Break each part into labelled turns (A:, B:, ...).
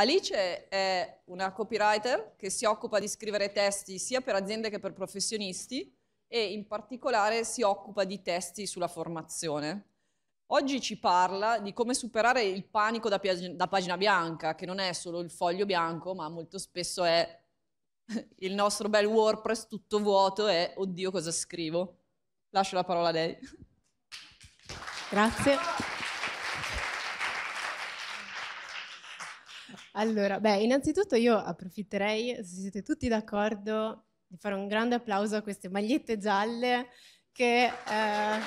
A: Alice è una copywriter che si occupa di scrivere testi sia per aziende che per professionisti e in particolare si occupa di testi sulla formazione. Oggi ci parla di come superare il panico da, pag- da pagina bianca, che non è solo il foglio bianco, ma molto spesso è il nostro bel WordPress tutto vuoto e oddio cosa scrivo. Lascio la parola a lei. Grazie. Allora, beh, innanzitutto io approfitterei, se siete tutti d'accordo, di fare un grande applauso a queste magliette gialle che... Eh,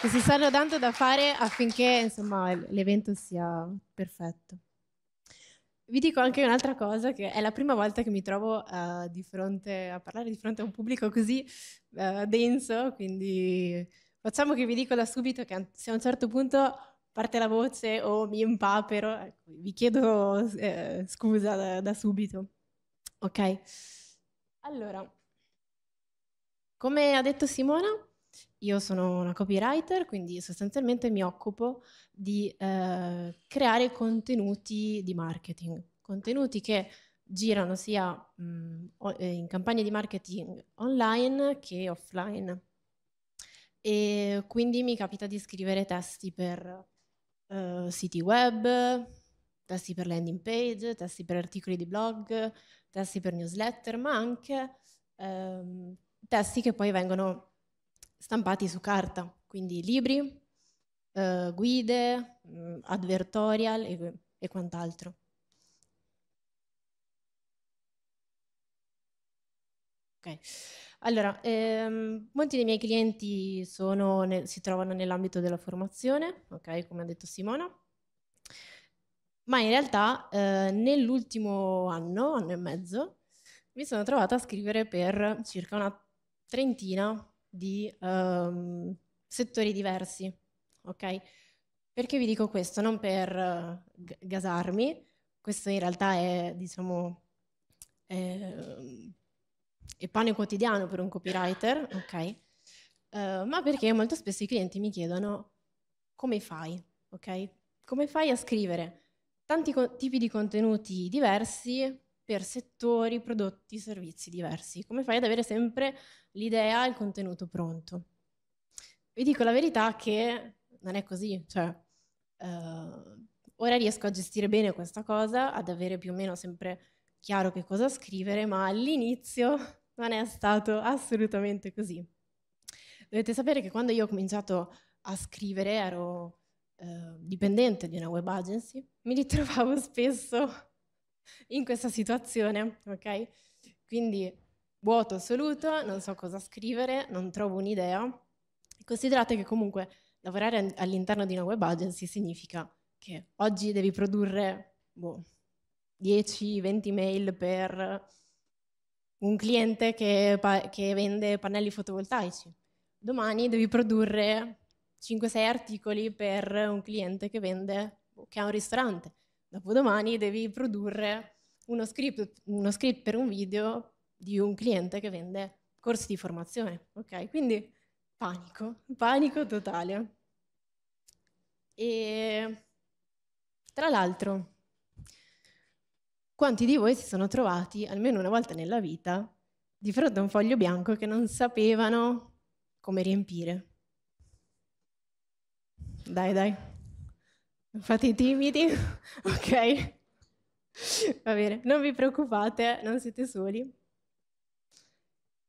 A: che si stanno dando da fare affinché insomma, l'evento sia perfetto. Vi dico anche un'altra cosa, che è la prima volta che mi trovo uh, fronte, a parlare di fronte a un pubblico così uh, denso, quindi facciamo che vi dico da subito che se a un certo punto parte la voce o mi impapero, ecco, vi chiedo eh, scusa da, da subito. Ok, allora, come ha detto Simona, io sono una copywriter, quindi sostanzialmente mi occupo di eh, creare contenuti di marketing, contenuti che girano sia mh, mm, eh, in campagne di marketing online che offline. E quindi mi capita di scrivere testi per eh, siti web, testi per landing page, testi per articoli di blog, testi per newsletter, ma anche um, ehm, testi che poi vengono stampati su carta, quindi libri, uh, guide, mh, mm, advertorial e, e quant'altro. Okay. Allora, ehm, molti dei miei clienti nel, si trovano nell'ambito della formazione, ok, come ha detto Simona, ma in realtà eh, nell'ultimo anno, anno e mezzo, mi sono trovata a scrivere per circa una trentina di ehm, settori diversi, ok? Perché vi dico questo? Non per eh, gasarmi, questo in realtà è, diciamo, è, è pane quotidiano per un copywriter, ok? Uh, ma perché molto spesso i clienti mi chiedono come fai, ok? Come fai a scrivere tanti co- tipi di contenuti diversi per settori, prodotti, servizi diversi? Come fai ad avere sempre l'idea e il contenuto pronto? Vi dico la verità che non è così, cioè uh, ora riesco a gestire bene questa cosa, ad avere più o meno sempre chiaro che cosa scrivere, ma all'inizio non è stato assolutamente così. Dovete sapere che quando io ho cominciato a scrivere ero eh, dipendente di una web agency, mi ritrovavo spesso in questa situazione, ok? Quindi vuoto assoluto, non so cosa scrivere, non trovo un'idea. Considerate che comunque lavorare all'interno di una web agency significa che oggi devi produrre boh, 10-20 mail per un cliente che, che, vende pannelli fotovoltaici. Domani devi produrre 5-6 articoli per un cliente che vende, boh, che ha un ristorante. Dopodomani devi produrre uno script, uno script per un video di un cliente che vende corsi di formazione. Ok, quindi panico, panico totale. E tra l'altro, quanti di voi si sono trovati almeno una volta nella vita di fronte a un foglio bianco che non sapevano come riempire? Dai, dai, non fate i timidi, ok? Va bene, non vi preoccupate, non siete soli.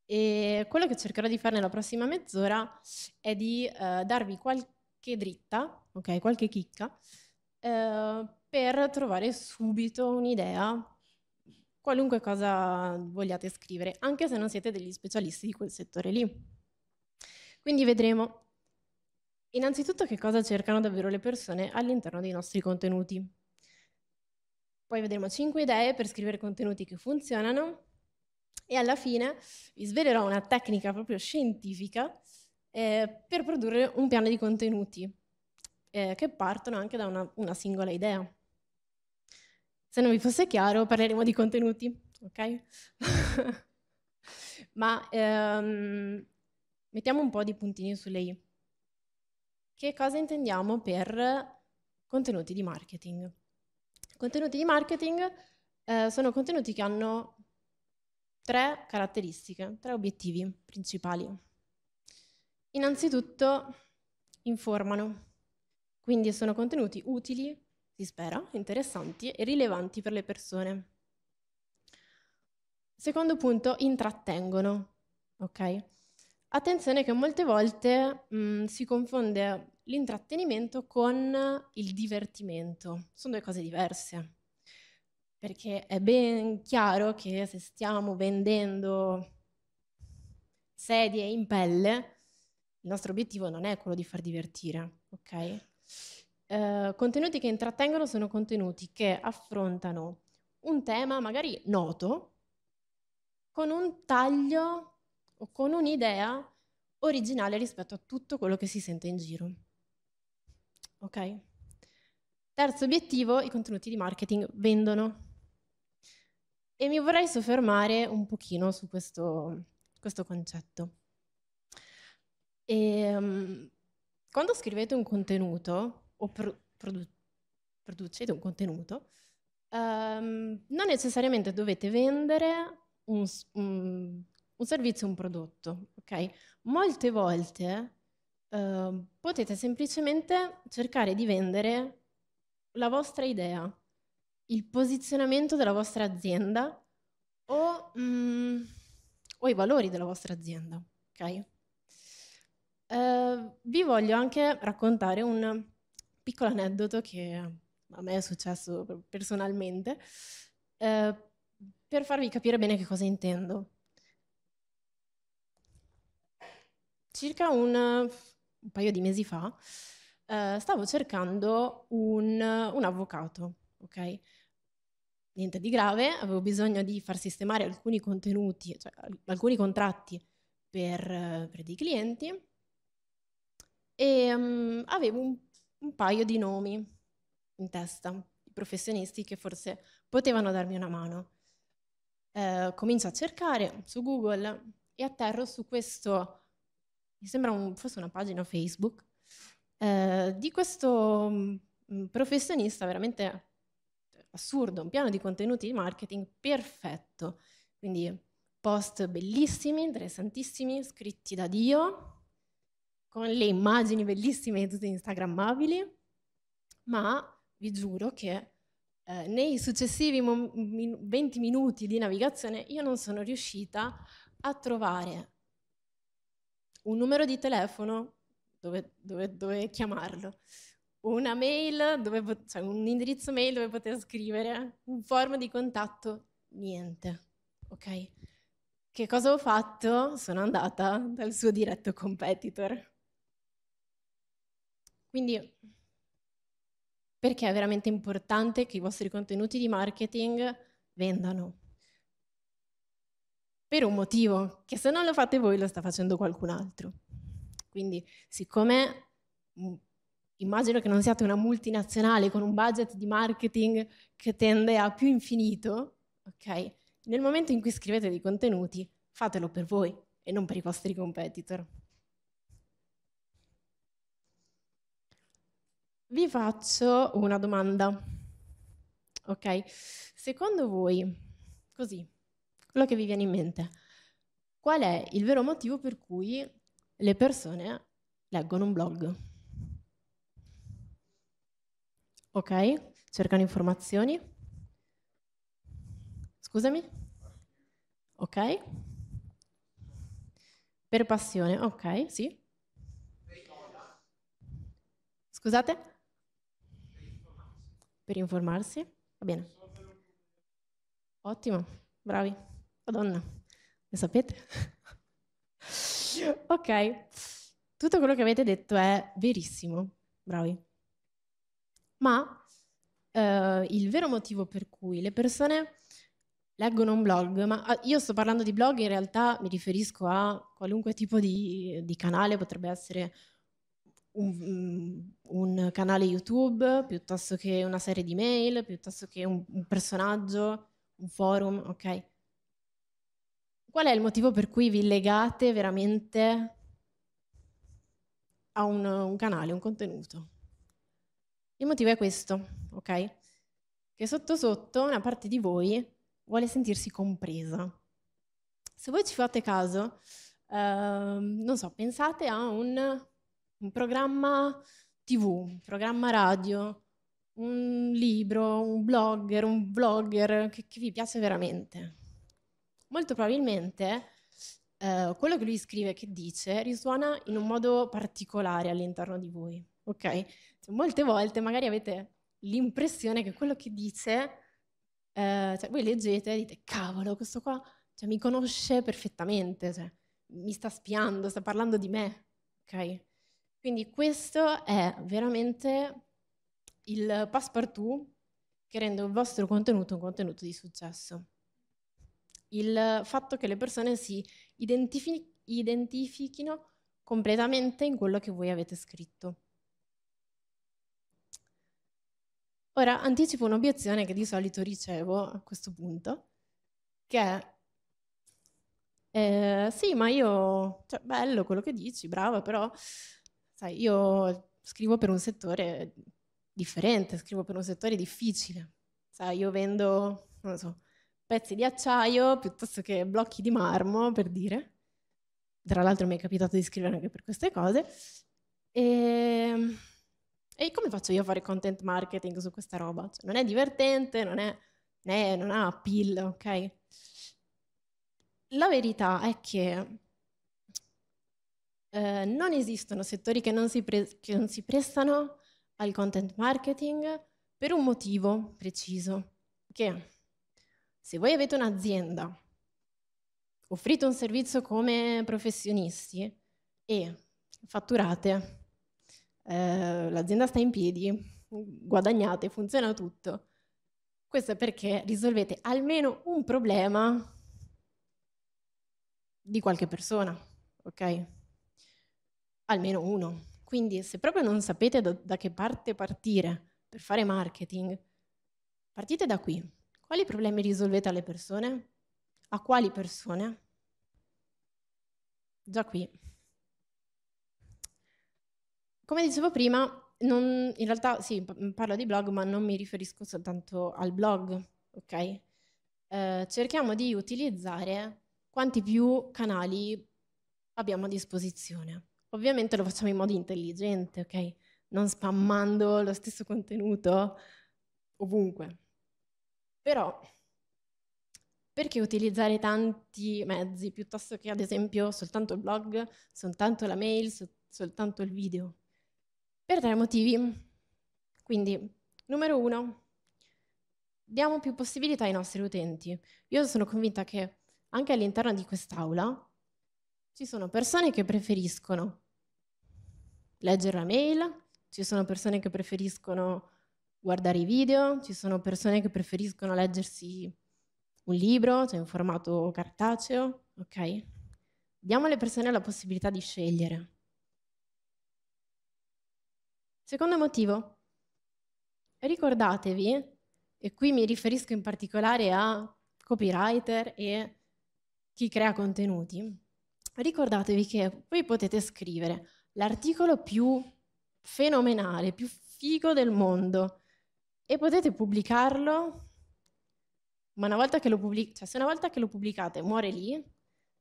A: E quello che cercherò di fare nella prossima mezz'ora è di eh, darvi qualche dritta, ok, qualche chicca, eh, per trovare subito un'idea, qualunque cosa vogliate scrivere, anche se non siete degli specialisti di quel settore lì. Quindi vedremo innanzitutto che cosa cercano davvero le persone all'interno dei nostri contenuti. Poi vedremo 5 idee per scrivere contenuti che funzionano e alla fine vi svelerò una tecnica proprio scientifica eh, per produrre un piano di contenuti eh, che partono anche da una, una singola idea. Se non vi fosse chiaro, parleremo di contenuti, ok? Ma ehm, mettiamo un po' di puntini sulle i. Che cosa intendiamo per contenuti di marketing? Contenuti di marketing eh, sono contenuti che hanno tre caratteristiche, tre obiettivi principali. Innanzitutto informano, quindi sono contenuti utili si spera, interessanti e rilevanti per le persone. Secondo punto, intrattengono. Okay? Attenzione che molte volte mh, mm, si confonde l'intrattenimento con il divertimento. Sono due cose diverse. Perché è ben chiaro che se stiamo vendendo sedie in pelle, il nostro obiettivo non è quello di far divertire, ok? Eh, contenuti che intrattengono sono contenuti che affrontano un tema magari noto con un taglio o con un'idea originale rispetto a tutto quello che si sente in giro. Ok? Terzo obiettivo, i contenuti di marketing vendono. E mi vorrei soffermare un pochino su questo, questo concetto. E, um, quando scrivete un contenuto, o pro- produ- producete un contenuto, um, non necessariamente dovete vendere un, un, un servizio o un prodotto. Okay? Molte volte uh, potete semplicemente cercare di vendere la vostra idea, il posizionamento della vostra azienda o, mm, o i valori della vostra azienda. Okay? Uh, vi voglio anche raccontare un piccolo aneddoto che a me è successo personalmente, eh, per farvi capire bene che cosa intendo. Circa un, un paio di mesi fa eh, stavo cercando un, un avvocato, ok? Niente di grave, avevo bisogno di far sistemare alcuni contenuti, cioè alcuni contratti per, per dei clienti e um, avevo un un paio di nomi in testa, di professionisti che forse potevano darmi una mano. Eh, comincio a cercare su Google e atterro su questo, mi sembra un, fosse una pagina Facebook, eh, di questo mm, professionista veramente assurdo, un piano di contenuti di marketing perfetto. Quindi post bellissimi, interessantissimi, scritti da Dio, con le immagini bellissime e tutte instagrammabili, ma vi giuro che eh, nei successivi mom- min- 20 minuti di navigazione io non sono riuscita a trovare un numero di telefono dove, dove, dove chiamarlo, una mail, dove, cioè un indirizzo mail dove poter scrivere, un form di contatto, niente. Ok? Che cosa ho fatto? Sono andata dal suo diretto competitor. Quindi perché è veramente importante che i vostri contenuti di marketing vendano. Per un motivo, che se non lo fate voi lo sta facendo qualcun altro. Quindi siccome mm, immagino che non siate una multinazionale con un budget di marketing che tende a più infinito, ok? Nel momento in cui scrivete dei contenuti, fatelo per voi e non per i vostri competitor. Vi faccio una domanda. Ok? Secondo voi, così, quello che vi viene in mente, qual è il vero motivo per cui le persone leggono un blog? Ok? Cercano informazioni? Scusami? Ok? Per passione, ok, sì. Scusate? per informarsi. Va bene. Ottimo, bravi. Madonna, lo sapete? ok, tutto quello che avete detto è verissimo, bravi. Ma eh, il vero motivo per cui le persone leggono un blog, ma ah, io sto parlando di blog, in realtà mi riferisco a qualunque tipo di, di canale, potrebbe essere un, mm, un, canale YouTube, piuttosto che una serie di mail, piuttosto che un, un personaggio, un forum, ok? Qual è il motivo per cui vi legate veramente a un, un, canale, un contenuto. Il motivo è questo, ok? Che sotto sotto una parte di voi vuole sentirsi compresa. Se voi ci fate caso, eh, non so, pensate a un un programma tv, un programma radio, un libro, un blogger, un vlogger che, che vi piace veramente. Molto probabilmente eh, quello che lui scrive, che dice, risuona in un modo particolare all'interno di voi. Ok? Cioè, molte volte magari avete l'impressione che quello che dice, eh, cioè, voi leggete e dite, cavolo, questo qua cioè, mi conosce perfettamente, cioè, mi sta spiando, sta parlando di me. Ok? Quindi questo è veramente il passepartout che rende il vostro contenuto un contenuto di successo. Il fatto che le persone si identifi- identifichino completamente in quello che voi avete scritto. Ora anticipo un'obiezione che di solito ricevo a questo punto, che è eh, sì, ma io, cioè, bello quello che dici, brava, però sai, io scrivo per un settore differente, scrivo per un settore difficile. Sai, io vendo, non so, pezzi di acciaio piuttosto che blocchi di marmo, per dire. Tra l'altro mi è capitato di scrivere anche per queste cose. E, ehm, e come faccio io a fare content marketing su questa roba? Cioè, non è divertente, non, è, non, è, non ha appeal, ok? La verità è che eh, non esistono settori che non, pre- che non si prestano al content marketing per un motivo preciso, che se voi avete un'azienda, offrite un servizio come professionisti e fatturate, eh, l'azienda sta in piedi, guadagnate, funziona tutto. Questo è perché risolvete almeno un problema di qualche persona, ok? almeno uno. Quindi se proprio non sapete da, da che parte partire per fare marketing, partite da qui. Quali problemi risolvete alle persone? A quali persone? Già qui. Come dicevo prima, non, in realtà sì, parlo di blog, ma non mi riferisco soltanto al blog, ok? Eh, cerchiamo di utilizzare quanti più canali abbiamo a disposizione. Ovviamente lo facciamo in modo intelligente, ok? Non spammando lo stesso contenuto ovunque. Però perché utilizzare tanti mezzi piuttosto che ad esempio soltanto il blog, soltanto la mail, soltanto il video? Per tre motivi. Quindi, numero uno, diamo più possibilità ai nostri utenti. Io sono convinta che anche all'interno di quest'aula ci sono persone che preferiscono leggere la mail, ci sono persone che preferiscono guardare i video, ci sono persone che preferiscono leggersi un libro, cioè in formato cartaceo, ok? Diamo alle persone la possibilità di scegliere. Secondo motivo, ricordatevi, e qui mi riferisco in particolare a copywriter e chi crea contenuti, ricordatevi che voi potete scrivere l'articolo più fenomenale, più figo del mondo e potete pubblicarlo, ma una volta che lo pubblicate, cioè se una volta che lo pubblicate muore lì,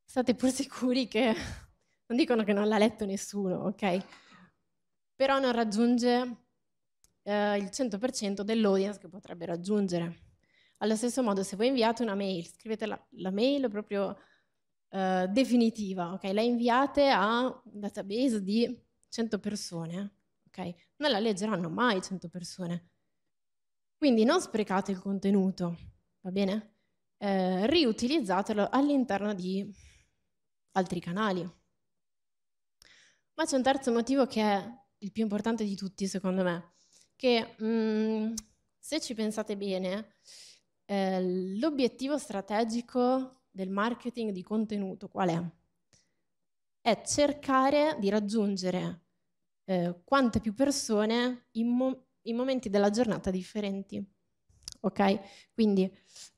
A: state pur sicuri che non dicono che non l'ha letto nessuno, ok? Però non raggiunge eh, il 100% dell'audience che potrebbe raggiungere. Allo stesso modo, se voi inviate una mail, scrivete la, la mail proprio eh, definitiva, ok? La inviate a un database di 100 persone, ok? Non la leggeranno mai 100 persone. Quindi non sprecate il contenuto, va bene? Eh, riutilizzatelo all'interno di altri canali. Ma c'è un terzo motivo che è il più importante di tutti, secondo me, che mh, mm, se ci pensate bene, eh, l'obiettivo strategico del marketing di contenuto qual è? È cercare di raggiungere eh, quante più persone in, mo- in, momenti della giornata differenti. Ok? Quindi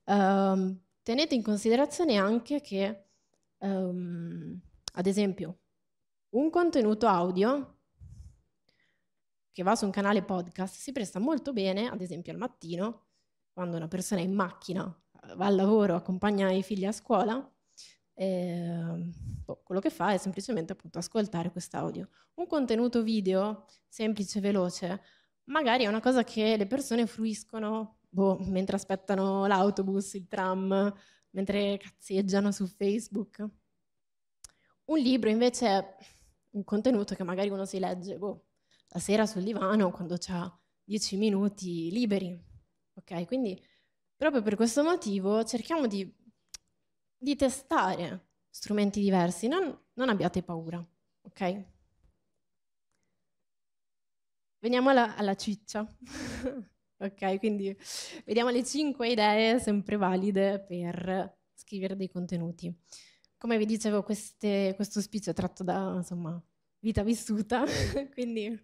A: um, tenete in considerazione anche che, um, ad esempio, un contenuto audio che va su un canale podcast si presta molto bene, ad esempio al mattino, quando una persona è in macchina va al lavoro, accompagna i figli a scuola, e, boh, quello che fa è semplicemente appunto ascoltare quest'audio. Un contenuto video semplice, veloce, magari è una cosa che le persone fruiscono boh, mentre aspettano l'autobus, il tram, mentre cazzeggiano su Facebook. Un libro invece è un contenuto che magari uno si legge boh, la sera sul divano quando ha 10 minuti liberi. Ok, quindi Proprio per questo motivo cerchiamo di, di testare strumenti diversi, non, non abbiate paura, ok? Veniamo alla, alla ciccia, ok? Quindi vediamo le cinque idee sempre valide per scrivere dei contenuti. Come vi dicevo, queste, questo speech è tratto da, insomma, vita vissuta. Eh. Quindi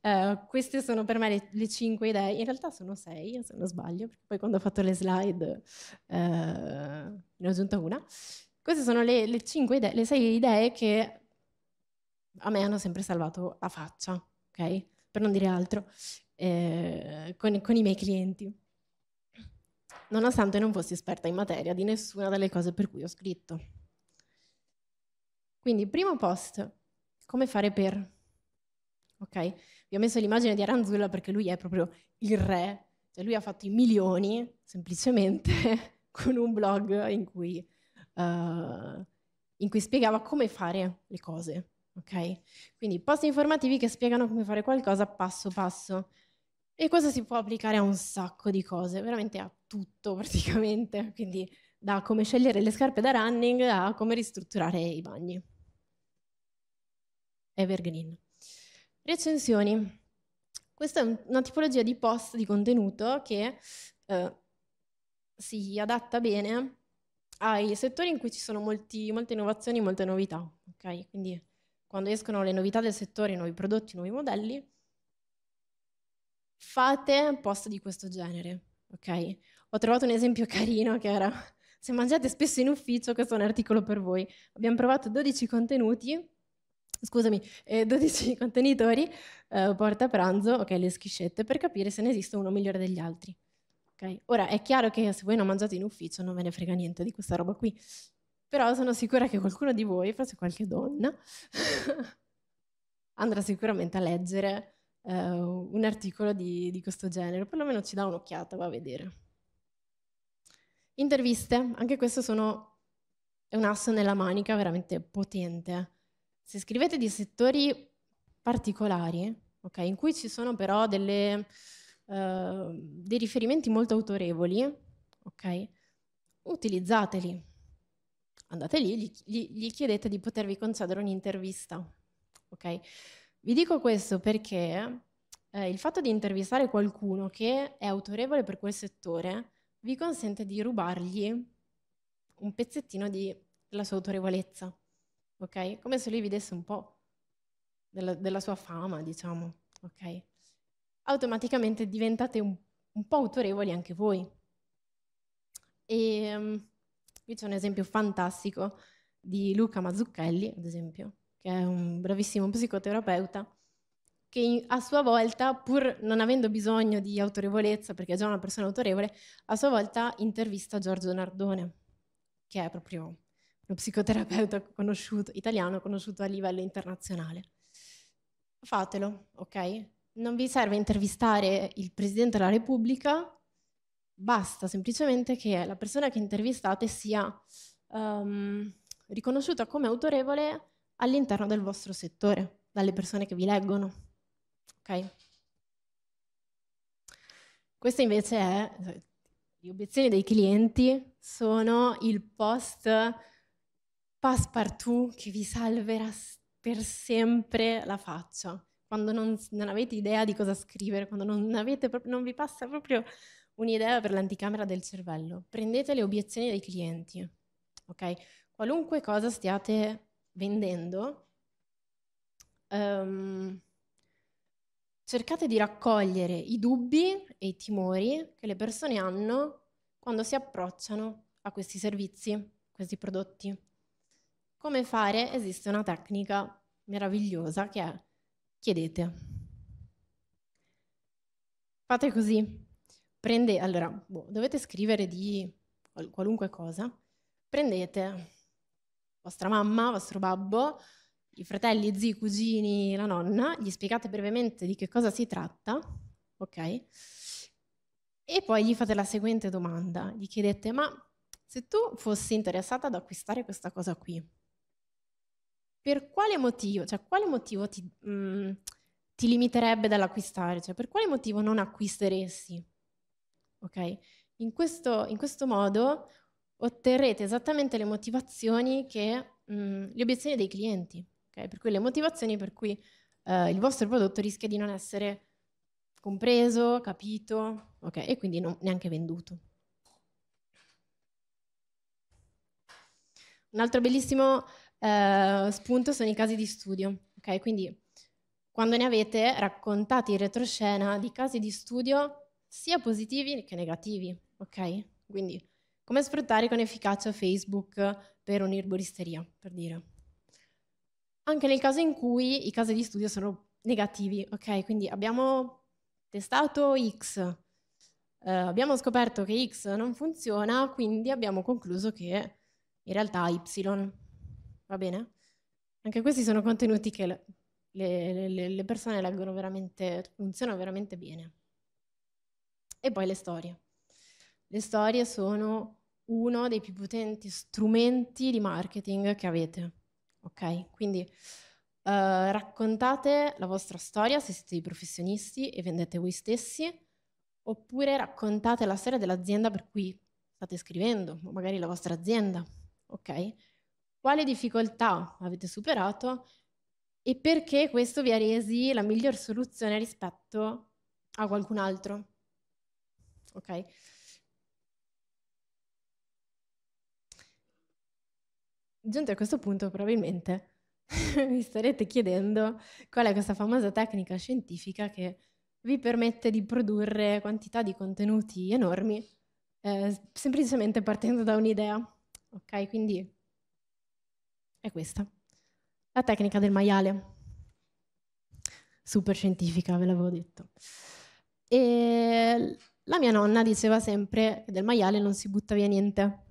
A: eh, queste sono per me le, le, cinque idee. In realtà sono sei, se non sbaglio, perché poi quando ho fatto le slide eh, ne ho aggiunta una. Queste sono le, le cinque idee, le sei idee che a me hanno sempre salvato la faccia, ok? Per non dire altro, eh, con, con i miei clienti. Nonostante non fossi esperta in materia di nessuna delle cose per cui ho scritto. Quindi, primo post, come fare per... Ok? Vi ho messo l'immagine di Aranzulla perché lui è proprio il re, cioè lui ha fatto i milioni semplicemente con un blog in cui, uh, in cui spiegava come fare le cose. Ok? Quindi post informativi che spiegano come fare qualcosa passo passo. E questo si può applicare a un sacco di cose, veramente a tutto praticamente, quindi da come scegliere le scarpe da running a come ristrutturare i bagni evergreen. Recensioni. Questa è una tipologia di post di contenuto che eh, si adatta bene ai settori in cui ci sono molti, molte innovazioni, molte novità. Okay? Quindi quando escono le novità del settore, nuovi prodotti, nuovi modelli, fate post di questo genere. Okay? Ho trovato un esempio carino che era se mangiate spesso in ufficio, questo è un articolo per voi. Abbiamo provato 12 contenuti scusami, eh, 12 contenitori, eh, porta pranzo, ok, le schiscette, per capire se ne esiste uno migliore degli altri. Okay? Ora, è chiaro che se voi non mangiate in ufficio non ve ne frega niente di questa roba qui, però sono sicura che qualcuno di voi, forse qualche donna, andrà sicuramente a leggere eh, un articolo di, di questo genere, perlomeno ci dà un'occhiata, va a vedere. Interviste, anche questo sono, è un asso nella manica veramente potente eh se scrivete di settori particolari, okay, in cui ci sono però delle, uh, dei riferimenti molto autorevoli, okay, utilizzateli. Andate lì, gli, gli, gli, chiedete di potervi concedere un'intervista. Okay? Vi dico questo perché eh, il fatto di intervistare qualcuno che è autorevole per quel settore vi consente di rubargli un pezzettino della sua autorevolezza ok? Come se lui vedesse un po' della, della sua fama, diciamo, ok? Automaticamente diventate un, un po' autorevoli anche voi. E um, qui c'è un esempio fantastico di Luca Mazzucchelli, ad esempio, che è un bravissimo psicoterapeuta, che a sua volta, pur non avendo bisogno di autorevolezza, perché è già una persona autorevole, a sua volta intervista Giorgio Nardone, che è proprio uno psicoterapeuta conosciuto, italiano conosciuto a livello internazionale. Fatelo, ok? Non vi serve intervistare il Presidente della Repubblica, basta semplicemente che la persona che intervistate sia um, riconosciuta come autorevole all'interno del vostro settore, dalle persone che vi leggono. Ok? Questo invece è, le obiezioni dei clienti sono il post passepartout che vi salverà per sempre la faccia, quando non, non avete idea di cosa scrivere, quando non, avete, non vi passa proprio un'idea per l'anticamera del cervello. Prendete le obiezioni dei clienti, ok? Qualunque cosa stiate vendendo, um, cercate di raccogliere i dubbi e i timori che le persone hanno quando si approcciano a questi servizi, questi prodotti. Come fare? Esiste una tecnica meravigliosa che è chiedete. Fate così. Prende, allora, boh, dovete scrivere di qualunque cosa. Prendete vostra mamma, vostro babbo, i fratelli, zii, cugini, la nonna, gli spiegate brevemente di che cosa si tratta, ok? E poi gli fate la seguente domanda, gli chiedete, ma se tu fossi interessata ad acquistare questa cosa qui, per quale motivo, cioè quale motivo ti, mh, mm, ti limiterebbe dall'acquistare? Cioè per quale motivo non acquisteresti? Ok? In questo, in questo modo otterrete esattamente le motivazioni che, mh, mm, le obiezioni dei clienti, okay? Per cui le motivazioni per cui eh, il vostro prodotto rischia di non essere compreso, capito, ok? E quindi non, neanche venduto. Un altro bellissimo eh, spunto sono i casi di studio. Okay? Quindi quando ne avete raccontati in retroscena di casi di studio sia positivi che negativi. Okay? Quindi come sfruttare con efficacia Facebook per un'irboristeria, per dire. Anche nel caso in cui i casi di studio sono negativi, ok? Quindi abbiamo testato X, eh, abbiamo scoperto che X non funziona, quindi abbiamo concluso che in realtà Y va bene? Anche questi sono contenuti che le, le, le persone leggono veramente, funzionano veramente bene. E poi le storie. Le storie sono uno dei più potenti strumenti di marketing che avete. Ok? Quindi eh, raccontate la vostra storia se siete dei professionisti e vendete voi stessi, oppure raccontate la storia dell'azienda per cui state scrivendo, o magari la vostra azienda. Ok? quale difficoltà avete superato e perché questo vi ha resi la miglior soluzione rispetto a qualcun altro. Ok? Giunti a questo punto probabilmente vi starete chiedendo qual è questa famosa tecnica scientifica che vi permette di produrre quantità di contenuti enormi eh, semplicemente partendo da un'idea. Ok, quindi è questa, la tecnica del maiale. Super scientifica, ve l'avevo detto. E la mia nonna diceva sempre che del maiale non si butta via niente,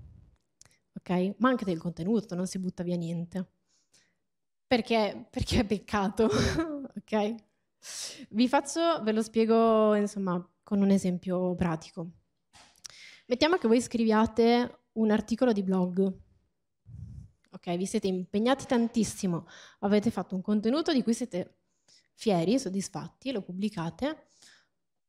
A: ok? Ma anche del contenuto non si butta via niente. Perché, perché è peccato, ok? Vi faccio, ve lo spiego insomma con un esempio pratico. Mettiamo che voi scriviate un articolo di blog ok? Vi siete impegnati tantissimo, avete fatto un contenuto di cui siete fieri, soddisfatti, lo pubblicate,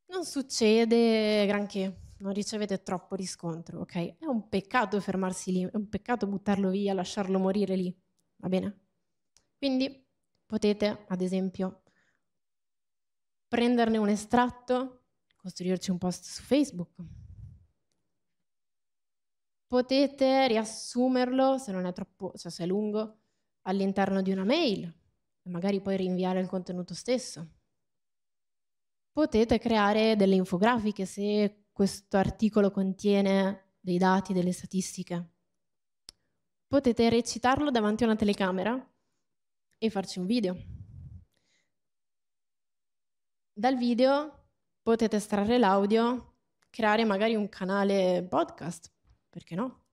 A: non succede granché, non ricevete troppo riscontro, ok? È un peccato fermarsi lì, è un peccato buttarlo via, lasciarlo morire lì, va bene? Quindi potete, ad esempio, prenderne un estratto, costruirci un post su Facebook, potete riassumerlo, se non è troppo, cioè se è lungo, all'interno di una mail e magari poi rinviare il contenuto stesso. Potete creare delle infografiche se questo articolo contiene dei dati, delle statistiche. Potete recitarlo davanti a una telecamera e farci un video. Dal video potete estrarre l'audio, creare magari un canale podcast perché no?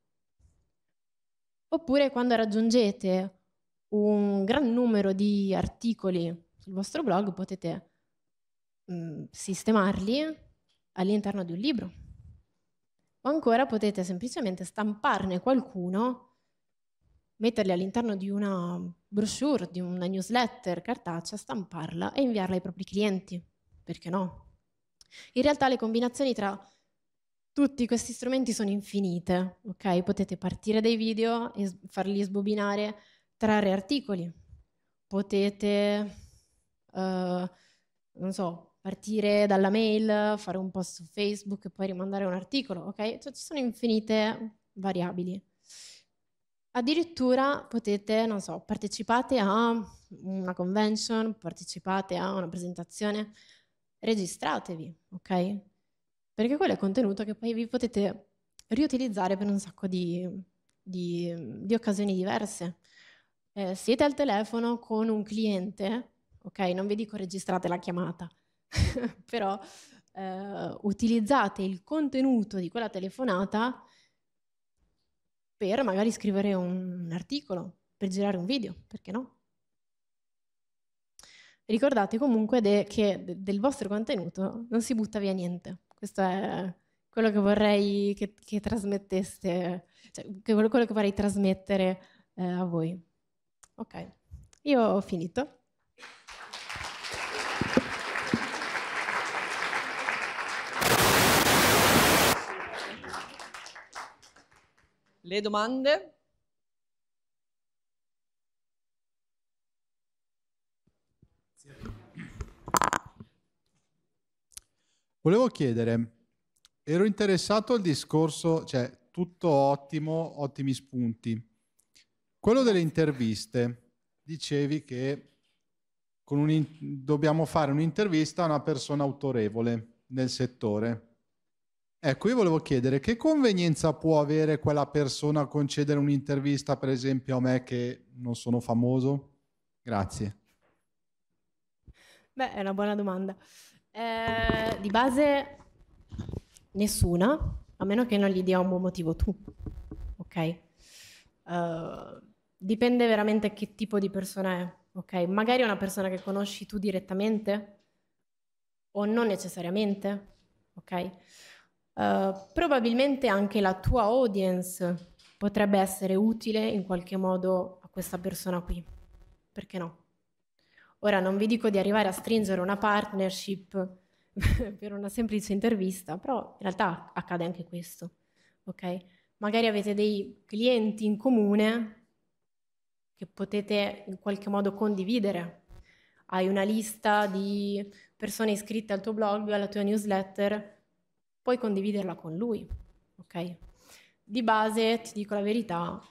A: Oppure quando raggiungete un gran numero di articoli sul vostro blog potete mh, mm, sistemarli all'interno di un libro. O ancora potete semplicemente stamparne qualcuno, metterli all'interno di una brochure, di una newsletter cartacea, stamparla e inviarla ai propri clienti. Perché no? In realtà le combinazioni tra tutti questi strumenti sono infinite, ok? Potete partire dai video e farli sbobinare, trarre articoli. Potete, uh, non so, partire dalla mail, fare un post su Facebook e poi rimandare un articolo, ok? Cioè, ci sono infinite variabili. Addirittura potete, non so, partecipate a una convention, partecipate a una presentazione, registratevi, ok? perché quello è contenuto che poi vi potete riutilizzare per un sacco di, di, di occasioni diverse. Eh, siete al telefono con un cliente, ok? Non vi dico registrate la chiamata, però eh, utilizzate il contenuto di quella telefonata per magari scrivere un articolo, per girare un video, perché no? Ricordate comunque de- che de- del vostro contenuto non si butta via niente. Questo è quello che vorrei che, che trasmetteste, cioè, che, quello che vorrei trasmettere eh, a voi. Ok, io ho finito. Le domande? Volevo chiedere, ero interessato al discorso, cioè tutto ottimo, ottimi spunti. Quello delle interviste, dicevi che in- dobbiamo fare un'intervista a una persona autorevole nel settore. Ecco, io volevo chiedere che convenienza può avere quella persona a concedere un'intervista, per esempio, a me che non sono famoso? Grazie. Beh, è una buona domanda. Eh, di base nessuna, a meno che non gli dia un buon motivo tu, ok? Uh, dipende veramente che tipo di persona è, ok? Magari è una persona che conosci tu direttamente o non necessariamente, ok? Uh, probabilmente anche la tua audience potrebbe essere utile in qualche modo a questa persona qui, perché no? Ora non vi dico di arrivare a stringere una partnership per una semplice intervista, però in realtà accade anche questo, ok? Magari avete dei clienti in comune che potete in qualche modo condividere. Hai una lista di persone iscritte al tuo blog, alla tua newsletter, puoi condividerla con lui, ok? Di base, ti dico la verità,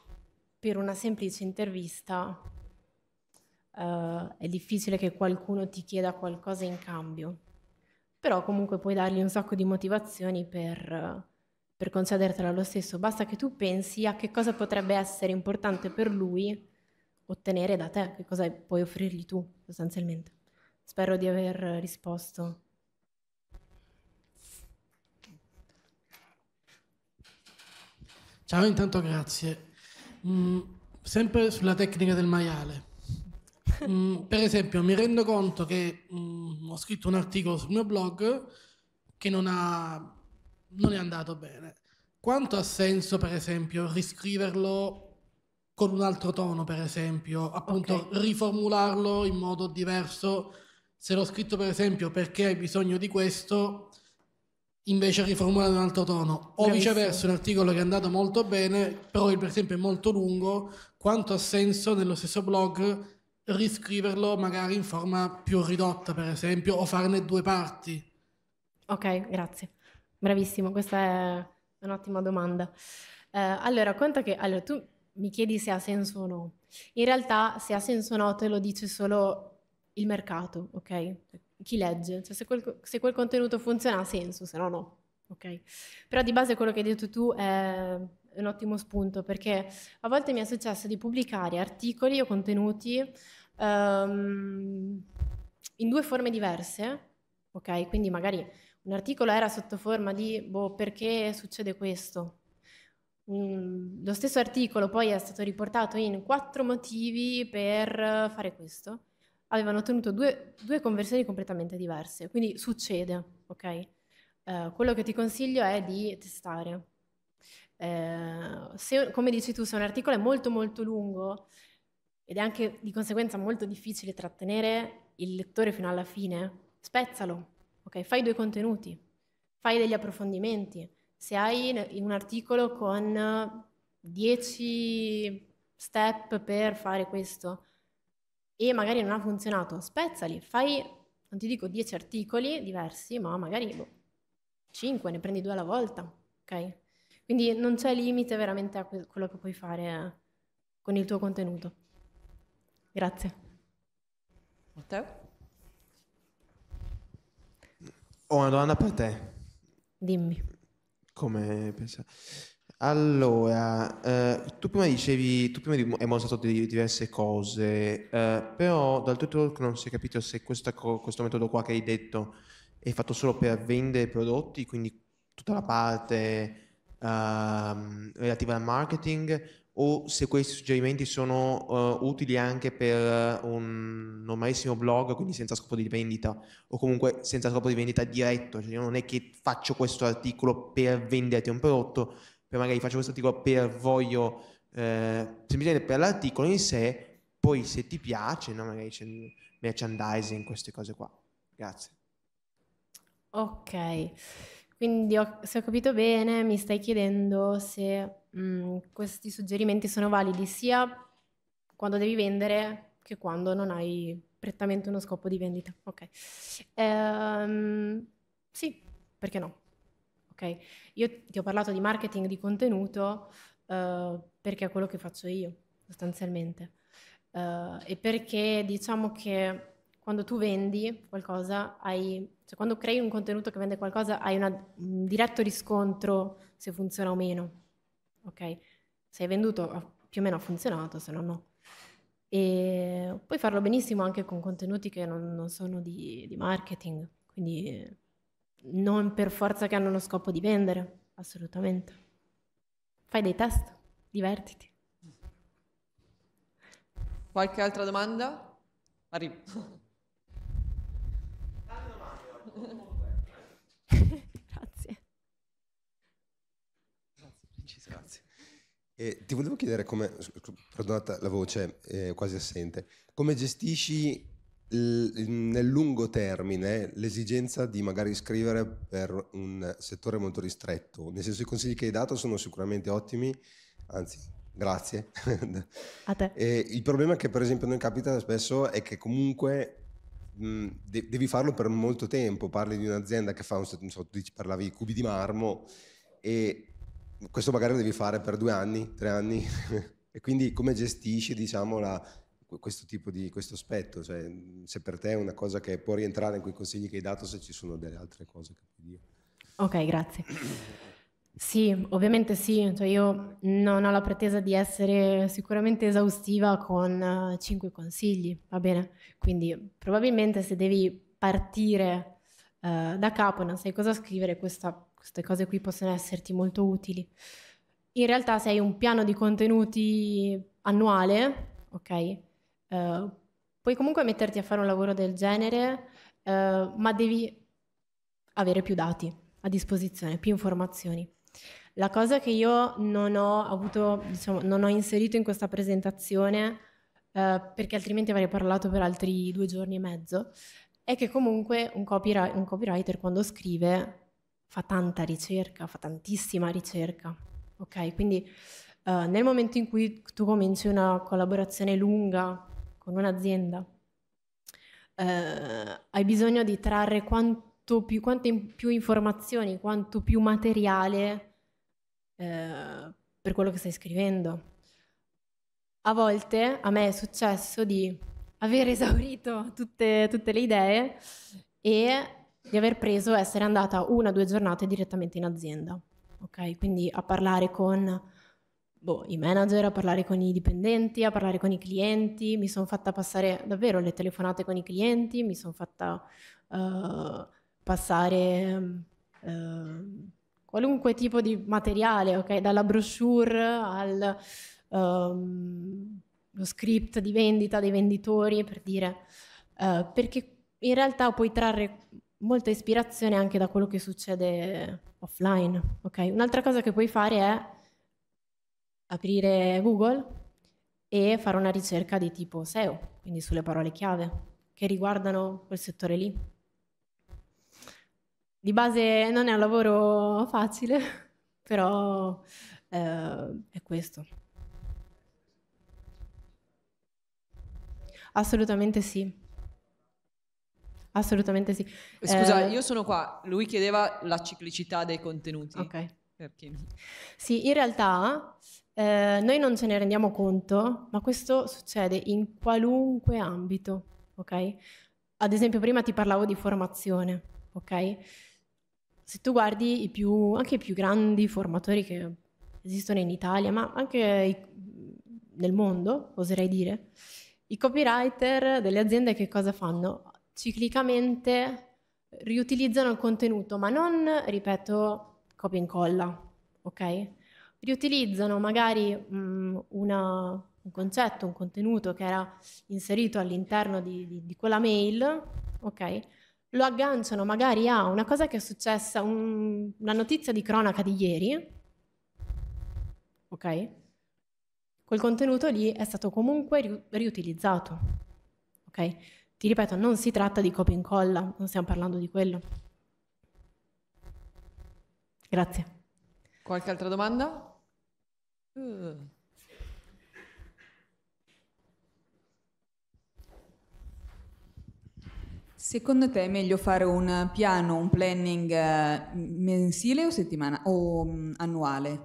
A: per una semplice intervista uh, è difficile che qualcuno ti chieda qualcosa in cambio, però comunque puoi dargli un sacco di motivazioni per, per concedertela lo stesso, basta che tu pensi a che cosa potrebbe essere importante per lui ottenere da te, che cosa puoi offrirgli tu sostanzialmente. Spero di aver risposto. Ciao, intanto grazie. Mm, sempre sulla tecnica del maiale mm, per esempio, mi rendo conto che mm, ho scritto un articolo sul mio blog che non, ha, non è andato bene. Quanto ha senso, per esempio, riscriverlo con un altro tono, per esempio, appunto okay. riformularlo in modo diverso. Se l'ho scritto, per esempio, perché hai bisogno di questo, invece riformulare in un altro tono. O Bravissimo. viceversa, un articolo che è andato molto bene, però per esempio è molto lungo, quanto ha senso nello stesso blog riscriverlo magari in forma più ridotta, per esempio, o farne due parti. Ok, grazie. Bravissimo, questa è un'ottima domanda. Eh, allora, conta che allora, tu mi chiedi se ha senso o no. In realtà, se ha senso o no, te lo dice solo il mercato, ok? Chi legge? Cioè, se quel, se quel contenuto funziona ha senso, se no no, ok? Però di base quello che hai detto tu è è un ottimo spunto perché a volte mi è successo di pubblicare articoli o contenuti um, in due forme diverse, ok? Quindi magari un articolo era sotto forma di boh, perché succede questo. Mm, lo stesso articolo poi è stato riportato in quattro motivi per fare questo. Avevano ottenuto due, due conversioni completamente diverse, quindi succede, ok? Uh, quello che ti consiglio è di testare. Eh, se, come dici tu, se un articolo è molto molto lungo ed è anche di conseguenza molto difficile trattenere il lettore fino alla fine, spezzalo, okay? fai due contenuti, fai degli approfondimenti. Se hai un articolo con 10 step per fare questo e magari non ha funzionato, spezzali, fai, non ti dico 10 articoli diversi, ma magari boh, 5, ne prendi due alla volta, ok? Quindi non c'è limite veramente a quello che puoi fare eh, con il tuo contenuto. Grazie. Matteo? Ho una domanda per te. Dimmi. Come pensavo? Allora, eh, tu prima dicevi, tu prima hai mostrato di diverse cose, eh, però dal tuo talk non si è capito se questa, questo metodo qua che hai detto è fatto solo per vendere prodotti, quindi tutta la parte Ehm, relativa al marketing o se questi suggerimenti sono uh, utili anche per un normalissimo blog, quindi senza scopo di vendita o comunque senza scopo di vendita diretto, cioè non è che faccio questo articolo per venderti un prodotto, per magari faccio questo articolo per voglio eh, semplicemente per l'articolo in sé, poi se ti piace, no, magari c'è merchandising, queste cose qua. Grazie. Ok. Quindi ho, se ho capito bene mi stai chiedendo se mh, mm, questi suggerimenti sono validi sia quando devi vendere che quando non hai prettamente uno scopo di vendita. Ok. Ehm, sì, perché no? Ok. Io ti ho parlato di marketing di contenuto eh, perché è quello che faccio io, sostanzialmente. Eh, e perché diciamo che quando tu vendi qualcosa, hai, cioè quando crei un contenuto che vende qualcosa, hai una, un diretto riscontro se funziona o meno. Ok? Se hai venduto, più o meno ha funzionato, se no no. E puoi farlo benissimo anche con contenuti che non, non sono di, di marketing, quindi non per forza che hanno lo scopo di vendere, assolutamente. Fai dei test, divertiti. Qualche altra domanda? Arrivo. Grazie. Grazie. Eh, ti volevo chiedere come, perdonata la voce eh, quasi assente, come gestisci l- nel lungo termine l'esigenza di magari scrivere per un settore molto ristretto? Nel senso i consigli che hai dato sono sicuramente ottimi, anzi grazie. A te. E il problema che per esempio noi capita spesso è che comunque de- devi farlo per molto tempo. Parli di un'azienda che fa, un, non so, tu parlavi di cubi di marmo e questo magari lo devi fare per due anni, tre anni. e quindi come gestisci, diciamo, la, questo tipo di questo aspetto? Cioè, se per te è una cosa che può rientrare in quei consigli che hai dato, se ci sono delle altre cose che puoi dire. Ok, grazie. Sì, ovviamente sì, cioè io non ho la pretesa di essere sicuramente esaustiva con eh, cinque consigli, va bene? Quindi probabilmente se devi partire eh, da capo non sai cosa scrivere, questa, queste cose qui possono esserti molto utili. In realtà se hai un piano di contenuti annuale, ok? Eh, puoi comunque metterti a fare un lavoro del genere, eh, ma devi avere più dati a disposizione, più informazioni. La cosa che io non ho avuto, diciamo, non ho inserito in questa presentazione, eh, perché altrimenti avrei parlato per altri due giorni e mezzo, è che comunque un, copyright, un copywriter quando scrive fa tanta ricerca, fa tantissima ricerca, ok? Quindi eh, nel momento in cui tu cominci una collaborazione lunga con un'azienda, eh, hai bisogno di trarre quanto quanto più, quante più informazioni, quanto più materiale eh, per quello che stai scrivendo. A volte a me è successo di aver esaurito tutte, tutte le idee e di aver preso, essere andata una o due giornate direttamente in azienda, ok? Quindi a parlare con boh, i manager, a parlare con i dipendenti, a parlare con i clienti, mi sono fatta passare davvero le telefonate con i clienti, mi sono fatta uh, passare eh, qualunque tipo di materiale, okay? dalla brochure al um, script di vendita dei venditori, per dire, uh, perché in realtà puoi trarre molta ispirazione anche da quello che succede offline. Okay? Un'altra cosa che puoi fare è aprire Google e fare una ricerca di tipo SEO, quindi sulle parole chiave che riguardano quel settore lì di base non è un lavoro facile, però eh, è questo. Assolutamente sì. Assolutamente sì. Scusa, eh, io sono qua. Lui chiedeva la ciclicità dei contenuti. Ok. Perché? Sì, in realtà eh, noi non ce ne rendiamo conto, ma questo succede in qualunque ambito, ok? Ad esempio, prima ti parlavo di formazione, ok? se tu guardi i più, anche i più grandi formatori che esistono in Italia, ma anche nel mondo, oserei dire, i copywriter delle aziende che cosa fanno? Ciclicamente riutilizzano il contenuto, ma non, ripeto, copia e incolla, ok? Riutilizzano magari mh, mm, una, un concetto, un contenuto che era inserito all'interno di, di, di quella mail, ok? lo agganciano magari a una cosa che è successa, un, una notizia di cronaca di ieri, ok? Quel contenuto lì è stato comunque ri- riutilizzato, ok? Ti ripeto, non si tratta di copia e incolla, non stiamo parlando di quello. Grazie. Qualche altra domanda? Uh. Secondo te è meglio fare un piano, un planning eh, mensile o settimana o mm, annuale?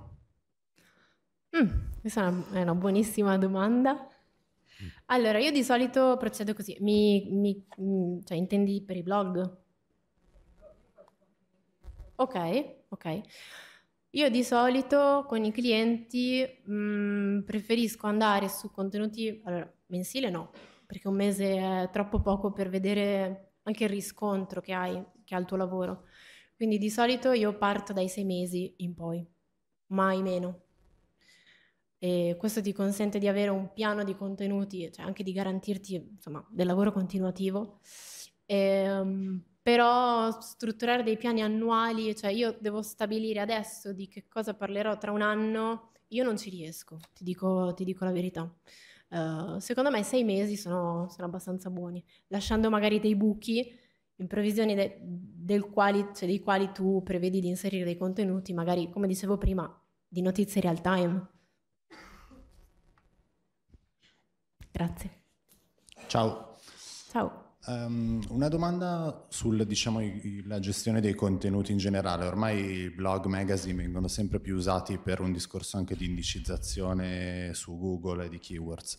A: Mm, questa è una, è una, buonissima domanda. Mm. Allora, io di solito procedo così. Mi, mi, mm, cioè, intendi per i blog? Ok, ok. Io di solito con i clienti mh, preferisco andare su contenuti, allora mensile no, perché un mese è troppo poco per vedere e che riscontro che hai, che ha tuo lavoro. Quindi di solito io parto dai sei mesi in poi, mai meno. E questo ti consente di avere un piano di contenuti, cioè anche di garantirti insomma, del lavoro continuativo. E, ehm, però strutturare dei piani annuali, cioè io devo stabilire adesso di che cosa parlerò tra un anno, io non ci riesco, ti dico, ti dico la verità. Eh, secondo me sei mesi sono, sono, abbastanza buoni, lasciando magari dei buchi in previsione de, quali, cioè dei quali tu prevedi di inserire dei contenuti, magari come dicevo prima, di notizie real time. Grazie. Ciao. Ciao. Um, una domanda sulla diciamo, gestione dei contenuti in generale. Ormai i blog, magazine vengono sempre più usati per un discorso anche di indicizzazione su Google e di keywords.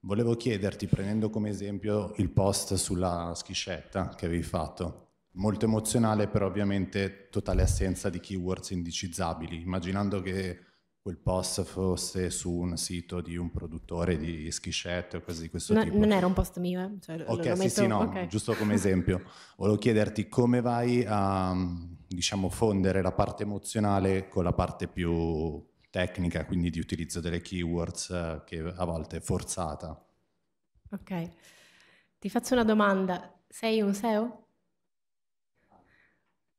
A: Volevo chiederti, prendendo come esempio il post sulla schiscetta che avevi fatto, molto emozionale, però ovviamente totale assenza di keywords indicizzabili, immaginando che quel post fosse su un sito di un produttore di schiscette o cose di questo no, tipo. Non era un post mio, eh? Cioè, ok, metto... sì, sì, no, okay. giusto come esempio. Volevo chiederti come vai a, diciamo, fondere la parte emozionale con la parte più tecnica, quindi di utilizzo delle keywords eh, che a volte è forzata. Ok, ti faccio una domanda. Sei un SEO?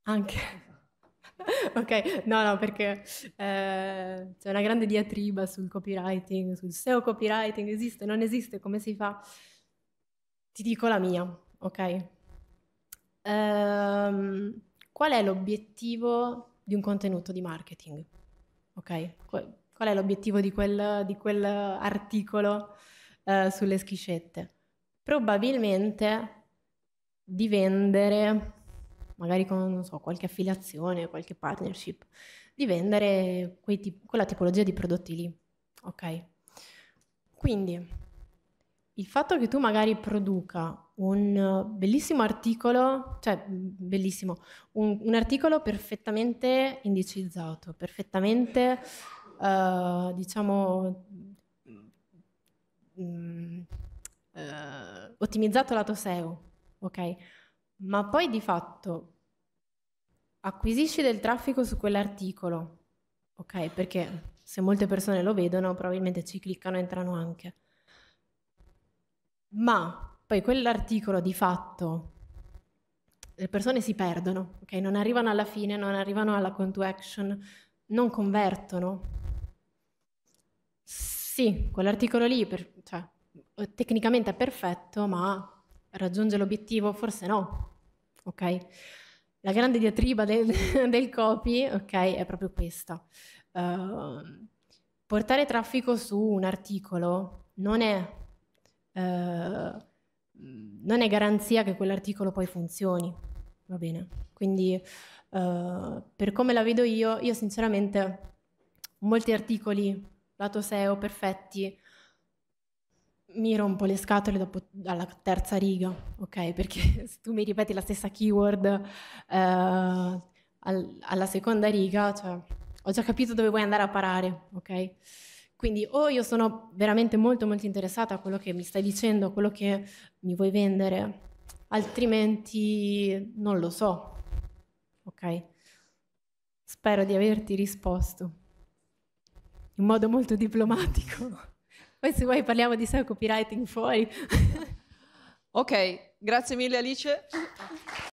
A: Anche. ok, no, no, perché eh, c'è una grande diatriba sul copywriting, sul SEO copywriting, esiste, non esiste, come si fa? Ti dico la mia, ok? Ehm, qual è l'obiettivo di un contenuto di marketing? Ok? Qual è l'obiettivo di, quel, di quell'articolo eh, sulle schiscette? Probabilmente di vendere magari con so, qualche affiliazione, qualche partnership, di vendere tip- quella tipologia di prodotti lì. Ok? Quindi il fatto che tu magari produca un bellissimo articolo, cioè bellissimo, un, un articolo perfettamente indicizzato, perfettamente, uh, diciamo, um, uh, ottimizzato lato SEO, ok? ma poi di fatto acquisisci del traffico su quell'articolo, ok? Perché se molte persone lo vedono probabilmente ci cliccano e entrano anche. Ma poi quell'articolo di fatto le persone si perdono, ok? Non arrivano alla fine, non arrivano alla call to action, non convertono. Sì, quell'articolo lì per, cioè, tecnicamente è perfetto, ma raggiunge l'obiettivo? Forse no ok? La grande diatriba del, del copy, ok, è proprio questa. Uh, portare traffico su un articolo non è, uh, non è garanzia che quell'articolo poi funzioni, va bene? Quindi, uh, per come la vedo io, io sinceramente molti articoli lato SEO perfetti mi rompo le scatole dopo, alla terza riga, ok? Perché se tu mi ripeti la stessa keyword eh, al, alla seconda riga, cioè, ho già capito dove vuoi andare a parare, ok? Quindi o io sono veramente molto molto interessata a quello che mi stai dicendo, a quello che mi vuoi vendere, altrimenti non lo so, ok? Spero di averti risposto in modo molto diplomatico. Poi se vuoi parliamo di copywriting fuori. ok, grazie mille Alice.